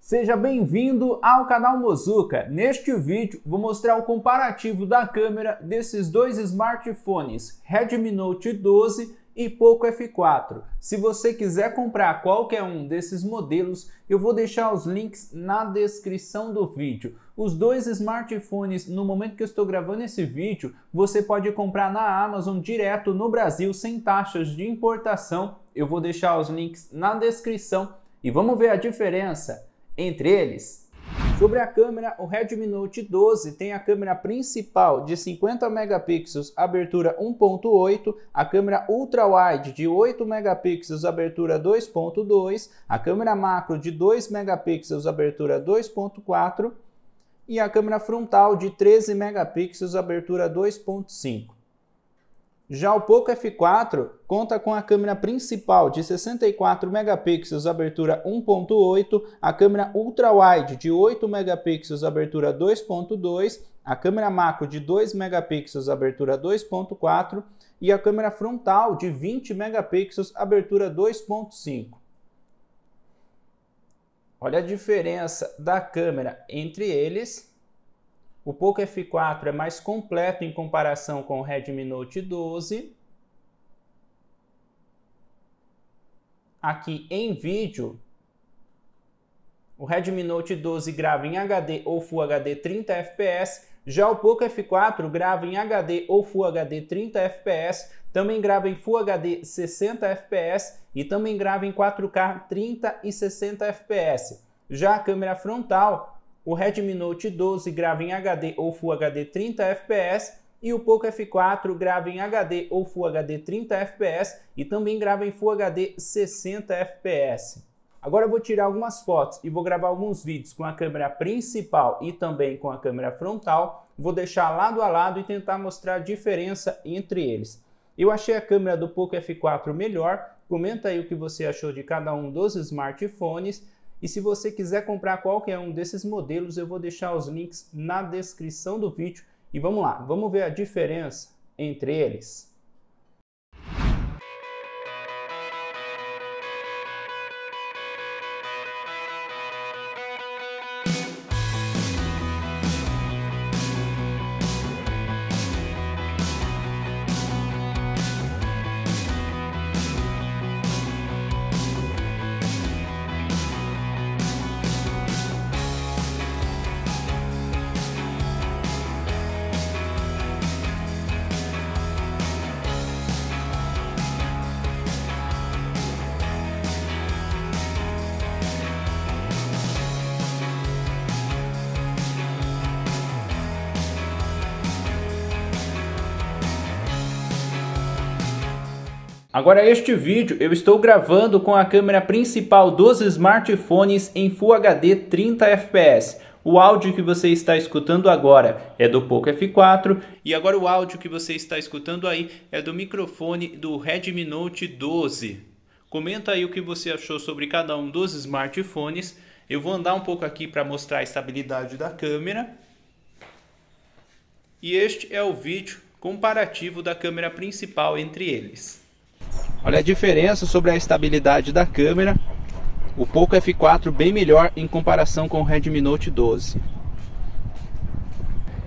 Seja bem-vindo ao canal Mozuka. Neste vídeo vou mostrar o comparativo da câmera desses dois smartphones Redmi Note 12 e Poco F4. Se você quiser comprar qualquer um desses modelos, eu vou deixar os links na descrição do vídeo. Os dois smartphones, no momento que eu estou gravando esse vídeo, você pode comprar na Amazon direto no Brasil sem taxas de importação. Eu vou deixar os links na descrição e vamos ver a diferença entre eles. Sobre a câmera, o Redmi Note 12 tem a câmera principal de 50 megapixels, abertura 1.8, a câmera ultra wide de 8 megapixels, abertura 2.2, a câmera macro de 2 megapixels, abertura 2.4 e a câmera frontal de 13 megapixels, abertura 2.5. Já o Poco F4 conta com a câmera principal de 64 megapixels, abertura 1.8, a câmera ultra-wide de 8 megapixels, abertura 2.2, a câmera macro de 2 megapixels, abertura 2.4 e a câmera frontal de 20 megapixels, abertura 2.5. Olha a diferença da câmera entre eles o Poco F4 é mais completo em comparação com o Redmi Note 12. Aqui em vídeo, o Redmi Note 12 grava em HD ou Full HD 30 fps, já o Poco F4 grava em HD ou Full HD 30 fps, também grava em Full HD 60 fps e também grava em 4K 30 e 60 fps. Já a câmera frontal o Redmi Note 12 grava em HD ou Full HD 30 fps e o Poco F4 grava em HD ou Full HD 30 fps e também grava em Full HD 60 fps. Agora eu vou tirar algumas fotos e vou gravar alguns vídeos com a câmera principal e também com a câmera frontal. Vou deixar lado a lado e tentar mostrar a diferença entre eles. Eu achei a câmera do Poco F4 melhor. Comenta aí o que você achou de cada um dos smartphones. E se você quiser comprar qualquer um desses modelos, eu vou deixar os links na descrição do vídeo. E vamos lá, vamos ver a diferença entre eles. Agora este vídeo eu estou gravando com a câmera principal dos smartphones em Full HD 30 fps. O áudio que você está escutando agora é do Poco F4 e agora o áudio que você está escutando aí é do microfone do Redmi Note 12. Comenta aí o que você achou sobre cada um dos smartphones. Eu vou andar um pouco aqui para mostrar a estabilidade da câmera. E este é o vídeo comparativo da câmera principal entre eles. Olha a diferença sobre a estabilidade da câmera. O Poco F4 bem melhor em comparação com o Redmi Note 12.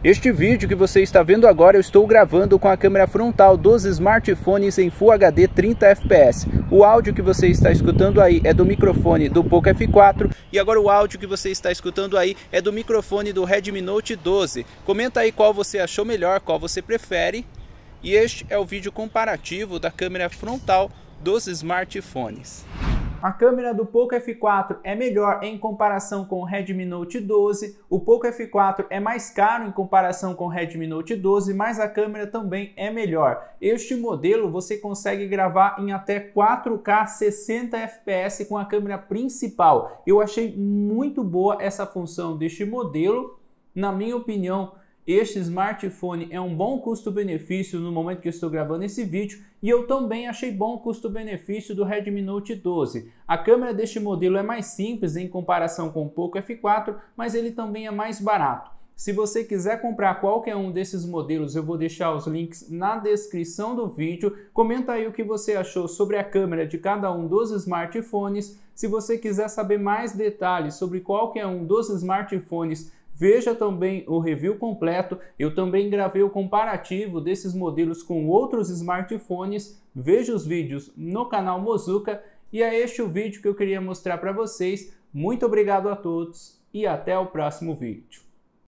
Este vídeo que você está vendo agora eu estou gravando com a câmera frontal dos smartphones em Full HD 30 fps. O áudio que você está escutando aí é do microfone do Poco F4 e agora o áudio que você está escutando aí é do microfone do Redmi Note 12. Comenta aí qual você achou melhor, qual você prefere e este é o vídeo comparativo da câmera frontal dos smartphones. A câmera do Poco F4 é melhor em comparação com o Redmi Note 12, o Poco F4 é mais caro em comparação com o Redmi Note 12, mas a câmera também é melhor. Este modelo você consegue gravar em até 4K 60 fps com a câmera principal. Eu achei muito boa essa função deste modelo, na minha opinião, este smartphone é um bom custo-benefício no momento que estou gravando esse vídeo e eu também achei bom o custo-benefício do Redmi Note 12. A câmera deste modelo é mais simples em comparação com o Poco F4, mas ele também é mais barato. Se você quiser comprar qualquer um desses modelos, eu vou deixar os links na descrição do vídeo. Comenta aí o que você achou sobre a câmera de cada um dos smartphones. Se você quiser saber mais detalhes sobre qualquer um dos smartphones Veja também o review completo. Eu também gravei o comparativo desses modelos com outros smartphones. Veja os vídeos no canal Mozuka. E é este o vídeo que eu queria mostrar para vocês. Muito obrigado a todos e até o próximo vídeo.